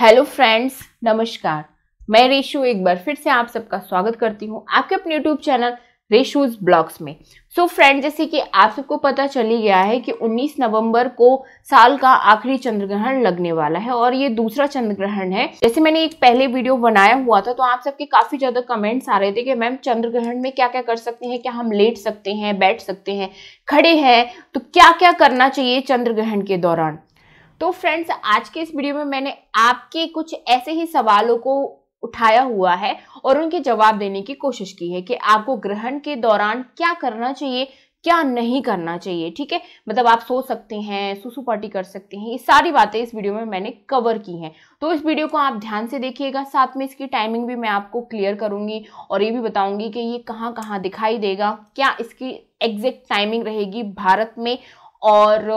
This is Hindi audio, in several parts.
हेलो फ्रेंड्स नमस्कार मैं रेशू एक बार फिर से आप सबका स्वागत करती हूँ आपके अपने यूट्यूब चैनल रेशूज ब्लॉग्स में सो so फ्रेंड जैसे कि आप सबको पता चली गया है कि 19 नवंबर को साल का आखिरी चंद्र ग्रहण लगने वाला है और ये दूसरा चंद्र ग्रहण है जैसे मैंने एक पहले वीडियो बनाया हुआ था तो आप सबके काफ़ी ज़्यादा कमेंट्स आ रहे थे कि मैम चंद्र ग्रहण में क्या क्या कर सकते हैं क्या हम लेट सकते हैं बैठ सकते हैं खड़े हैं तो क्या क्या करना चाहिए चंद्र ग्रहण के दौरान तो फ्रेंड्स आज के इस वीडियो में मैंने आपके कुछ ऐसे ही सवालों को उठाया हुआ है और उनके जवाब देने की कोशिश की है कि आपको ग्रहण के दौरान क्या करना चाहिए क्या नहीं करना चाहिए ठीक है मतलब आप सो सकते हैं सुसु पार्टी कर सकते हैं ये सारी बातें इस वीडियो में मैंने कवर की हैं तो इस वीडियो को आप ध्यान से देखिएगा साथ में इसकी टाइमिंग भी मैं आपको क्लियर करूंगी और ये भी बताऊंगी कि ये कहाँ कहाँ दिखाई देगा क्या इसकी एग्जैक्ट टाइमिंग रहेगी भारत में और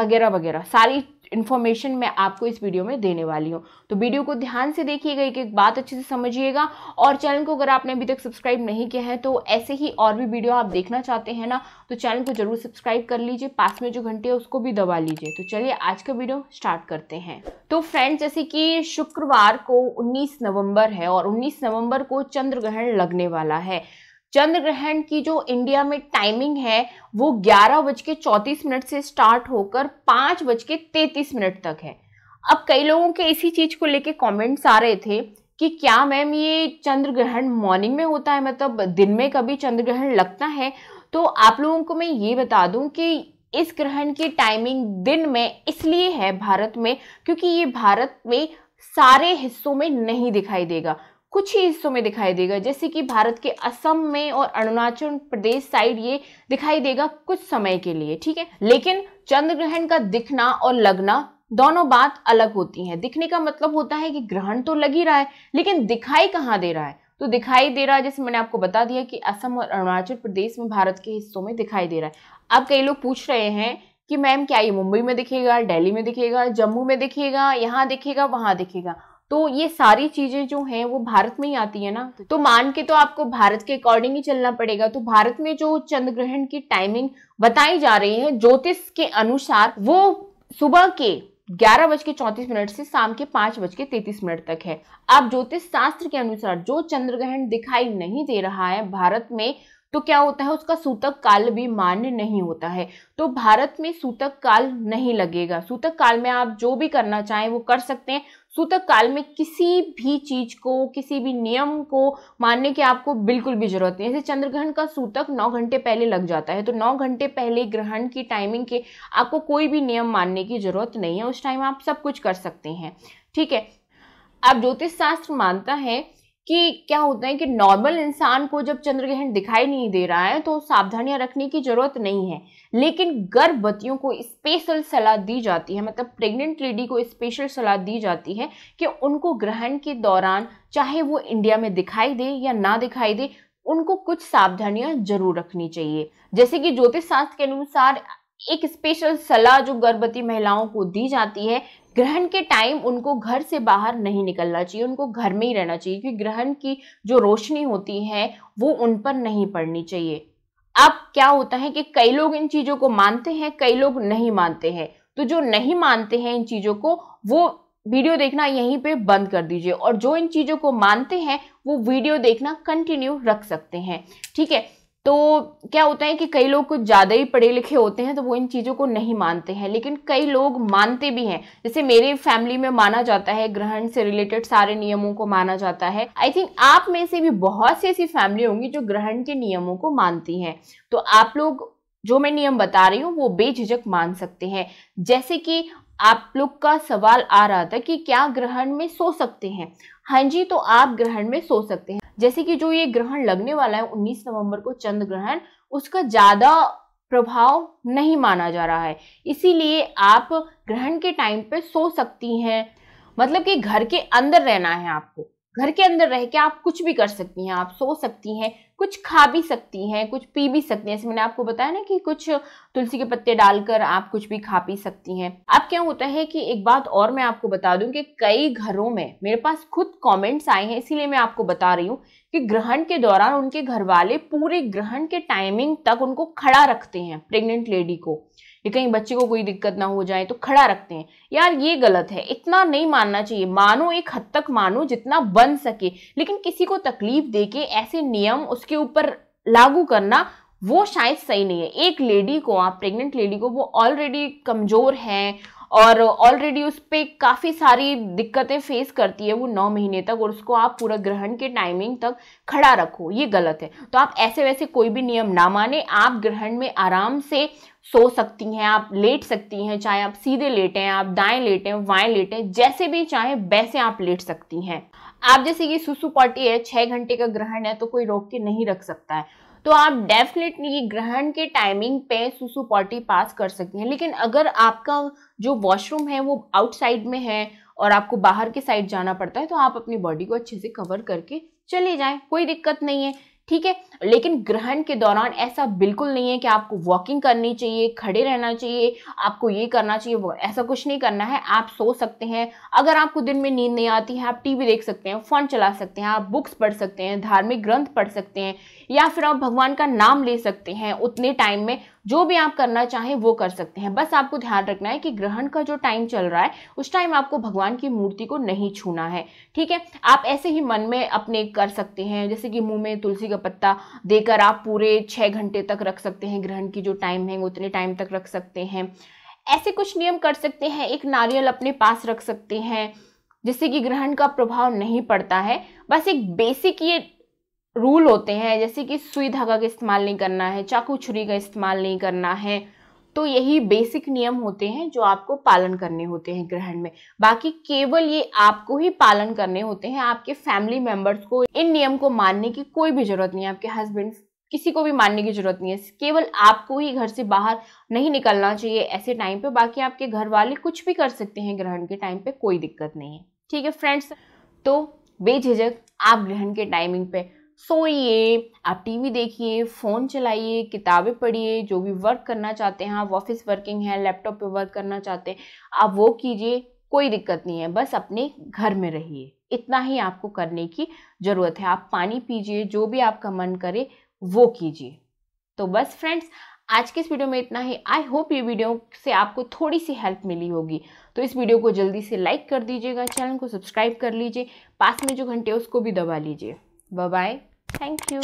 वगैरह वगैरह सारी इन्फॉर्मेशन मैं आपको इस वीडियो में देने वाली हूँ तो वीडियो को ध्यान से देखिएगा एक एक बात अच्छे से समझिएगा और चैनल को अगर आपने अभी तक सब्सक्राइब नहीं किया है तो ऐसे ही और भी वीडियो आप देखना चाहते हैं ना तो चैनल को जरूर सब्सक्राइब कर लीजिए पास में जो घंटे है उसको भी दबा लीजिए तो चलिए आज का वीडियो स्टार्ट करते हैं तो फ्रेंड्स जैसे कि शुक्रवार को उन्नीस नवम्बर है और उन्नीस नवम्बर को चंद्र ग्रहण लगने वाला है चंद्र ग्रहण की जो इंडिया में टाइमिंग है वो ग्यारह बज के चौंतीस मिनट से स्टार्ट होकर पाँच बज के तैतीस मिनट तक है अब कई लोगों के इसी चीज़ को लेके कमेंट्स आ रहे थे कि क्या मैम ये चंद्र ग्रहण मॉर्निंग में होता है मतलब दिन में कभी चंद्र ग्रहण लगता है तो आप लोगों को मैं ये बता दूं कि इस ग्रहण की टाइमिंग दिन में इसलिए है भारत में क्योंकि ये भारत में सारे हिस्सों में नहीं दिखाई देगा कुछ ही हिस्सों में दिखाई देगा जैसे कि भारत के असम में और अरुणाचल प्रदेश साइड ये दिखाई देगा कुछ समय के लिए ठीक है लेकिन चंद्र ग्रहण का दिखना और लगना दोनों बात अलग होती है दिखने का मतलब होता है कि ग्रहण तो लग ही रहा है लेकिन दिखाई कहाँ दे रहा है तो दिखाई दे रहा है जैसे मैंने आपको बता दिया कि असम और अरुणाचल प्रदेश में भारत के हिस्सों में दिखाई दे रहा है अब कई लोग पूछ रहे हैं कि मैम क्या ये मुंबई में दिखेगा दिल्ली में दिखेगा जम्मू में दिखेगा यहाँ दिखेगा वहाँ दिखेगा तो ये सारी चीज़ें जो हैं वो भारत में ही आती है ना तो मान के तो आपको भारत के अकॉर्डिंग ही चलना पड़ेगा तो भारत में जो चंद्र ग्रहण की टाइमिंग बताई जा रही है ज्योतिष के अनुसार वो सुबह के ग्यारह बज के चौंतीस मिनट से शाम के पांच बज के तैतीस मिनट तक है अब ज्योतिष शास्त्र के अनुसार जो चंद्र ग्रहण दिखाई नहीं दे रहा है भारत में तो क्या होता है उसका सूतक काल भी मान्य नहीं होता है तो भारत में सूतक काल नहीं लगेगा सूतक काल में आप जो भी करना चाहें वो कर सकते हैं सूतक काल में किसी भी चीज को किसी भी नियम को मानने की आपको बिल्कुल भी जरूरत नहीं जैसे चंद्रग्रहण का सूतक नौ घंटे पहले लग जाता है तो नौ घंटे पहले ग्रहण की टाइमिंग के आपको कोई भी नियम मानने की जरूरत नहीं है उस टाइम आप सब कुछ कर सकते हैं ठीक है आप ज्योतिष शास्त्र मानता है कि क्या होता है कि नॉर्मल इंसान को जब चंद्रग्रहण दिखाई नहीं दे रहा है तो सावधानियां रखने की जरूरत नहीं है लेकिन गर्भवतियों को स्पेशल सलाह दी जाती है मतलब प्रेग्नेंट लेडी को स्पेशल सलाह दी जाती है कि उनको ग्रहण के दौरान चाहे वो इंडिया में दिखाई दे या ना दिखाई दे उनको कुछ सावधानियां जरूर रखनी चाहिए जैसे कि ज्योतिष शास्त्र के अनुसार एक स्पेशल सलाह जो गर्भवती महिलाओं को दी जाती है ग्रहण के टाइम उनको घर से बाहर नहीं निकलना चाहिए उनको घर में ही रहना चाहिए क्योंकि ग्रहण की जो रोशनी होती है वो उन पर नहीं पड़नी चाहिए अब क्या होता है कि कई लोग इन चीज़ों को मानते हैं कई लोग नहीं मानते हैं तो जो नहीं मानते हैं इन चीज़ों को वो वीडियो देखना यहीं पे बंद कर दीजिए और जो इन चीज़ों को मानते हैं वो वीडियो देखना कंटिन्यू रख सकते हैं ठीक है तो क्या होता है कि कई लोग कुछ ज़्यादा ही पढ़े लिखे होते हैं तो वो इन चीज़ों को नहीं मानते हैं लेकिन कई लोग मानते भी हैं जैसे मेरे फैमिली में माना जाता है ग्रहण से रिलेटेड सारे नियमों को माना जाता है आई थिंक आप में से भी बहुत सी ऐसी फैमिली होंगी जो ग्रहण के नियमों को मानती हैं तो आप लोग जो मैं नियम बता रही हूँ वो बेझिझक मान सकते हैं जैसे कि आप लोग का सवाल आ रहा था कि क्या ग्रहण में सो सकते हैं हाँ जी तो आप ग्रहण में सो सकते हैं जैसे कि जो ये ग्रहण लगने वाला है 19 नवंबर को चंद्र ग्रहण उसका ज़्यादा प्रभाव नहीं माना जा रहा है इसीलिए आप ग्रहण के टाइम पे सो सकती हैं मतलब कि घर के अंदर रहना है आपको घर के अंदर रह के आप कुछ भी कर सकती हैं आप सो सकती हैं कुछ खा भी सकती हैं कुछ पी भी सकती हैं जैसे मैंने आपको बताया ना कि कुछ तुलसी के पत्ते डालकर आप कुछ भी खा पी सकती हैं अब क्या होता है कि एक बात और मैं आपको बता दूं कि कई घरों में मेरे पास खुद कमेंट्स आए हैं इसीलिए मैं आपको बता रही हूँ कि ग्रहण के दौरान उनके घर वाले पूरे ग्रहण के टाइमिंग तक उनको खड़ा रखते हैं प्रेग्नेंट लेडी को कि कहीं बच्चे को कोई दिक्कत ना हो जाए तो खड़ा रखते हैं यार ये गलत है इतना नहीं मानना चाहिए मानो एक हद तक मानो जितना बन सके लेकिन किसी को तकलीफ दे के ऐसे नियम उसके ऊपर लागू करना वो शायद सही नहीं है एक लेडी को आप प्रेग्नेंट लेडी को वो ऑलरेडी कमज़ोर है और ऑलरेडी उस पर काफ़ी सारी दिक्कतें फेस करती है वो नौ महीने तक और उसको आप पूरा ग्रहण के टाइमिंग तक खड़ा रखो ये गलत है तो आप ऐसे वैसे कोई भी नियम ना माने आप ग्रहण में आराम से सो सकती हैं आप लेट सकती हैं चाहे आप सीधे लेटें आप दाएं लेटें वाएं लेटें जैसे भी चाहें वैसे आप लेट सकती हैं आप जैसे कि सुसु पार्टी है छः घंटे का ग्रहण है तो कोई रोक के नहीं रख सकता है तो आप डेफिनेटली ग्रहण के टाइमिंग पे सुसु पॉटी पास कर सकते हैं लेकिन अगर आपका जो वॉशरूम है वो आउटसाइड में है और आपको बाहर के साइड जाना पड़ता है तो आप अपनी बॉडी को अच्छे से कवर करके चले जाएं कोई दिक्कत नहीं है ठीक है लेकिन ग्रहण के दौरान ऐसा बिल्कुल नहीं है कि आपको वॉकिंग करनी चाहिए खड़े रहना चाहिए आपको ये करना चाहिए वो ऐसा कुछ नहीं करना है आप सो सकते हैं अगर आपको दिन में नींद नहीं आती है आप टीवी देख सकते हैं फ़ोन चला सकते हैं आप बुक्स पढ़ सकते हैं धार्मिक ग्रंथ पढ़ सकते हैं या फिर आप भगवान का नाम ले सकते हैं उतने टाइम में जो भी आप करना चाहें वो कर सकते हैं बस आपको ध्यान रखना है कि ग्रहण का जो टाइम चल रहा है उस टाइम आपको भगवान की मूर्ति को नहीं छूना है ठीक है आप ऐसे ही मन में अपने कर सकते हैं जैसे कि मुंह में तुलसी का पत्ता देकर आप पूरे छः घंटे तक रख सकते हैं ग्रहण की जो टाइम है उतने टाइम तक रख सकते हैं ऐसे कुछ नियम कर सकते हैं एक नारियल अपने पास रख सकते हैं जिससे कि ग्रहण का प्रभाव नहीं पड़ता है बस एक बेसिक ये रूल होते हैं जैसे कि सुई धागा का इस्तेमाल नहीं करना है चाकू छुरी का इस्तेमाल नहीं करना है तो यही बेसिक नियम होते हैं जो आपको पालन करने होते हैं ग्रहण में बाकी केवल ये आपको ही पालन करने होते हैं आपके फैमिली मेंबर्स को इन नियम को मानने की कोई भी जरूरत नहीं है आपके हस्बैंड किसी को भी मानने की जरूरत नहीं है केवल आपको ही घर से बाहर नहीं निकलना चाहिए ऐसे टाइम पे बाकी आपके घर वाले कुछ भी कर सकते हैं ग्रहण के टाइम पे कोई दिक्कत नहीं है ठीक है फ्रेंड्स तो बेझिझक आप ग्रहण के टाइमिंग पे सोइए आप टीवी देखिए फ़ोन चलाइए किताबें पढ़िए जो भी वर्क करना चाहते हैं आप ऑफिस वर्किंग है लैपटॉप पे वर्क करना चाहते हैं आप वो कीजिए कोई दिक्कत नहीं है बस अपने घर में रहिए इतना ही आपको करने की ज़रूरत है आप पानी पीजिए जो भी आपका मन करे वो कीजिए तो बस फ्रेंड्स आज के इस वीडियो में इतना ही आई होप ये वीडियो से आपको थोड़ी सी हेल्प मिली होगी तो इस वीडियो को जल्दी से लाइक कर दीजिएगा चैनल को सब्सक्राइब कर लीजिए पास में जो घंटे उसको भी दबा लीजिए बाय Thank you.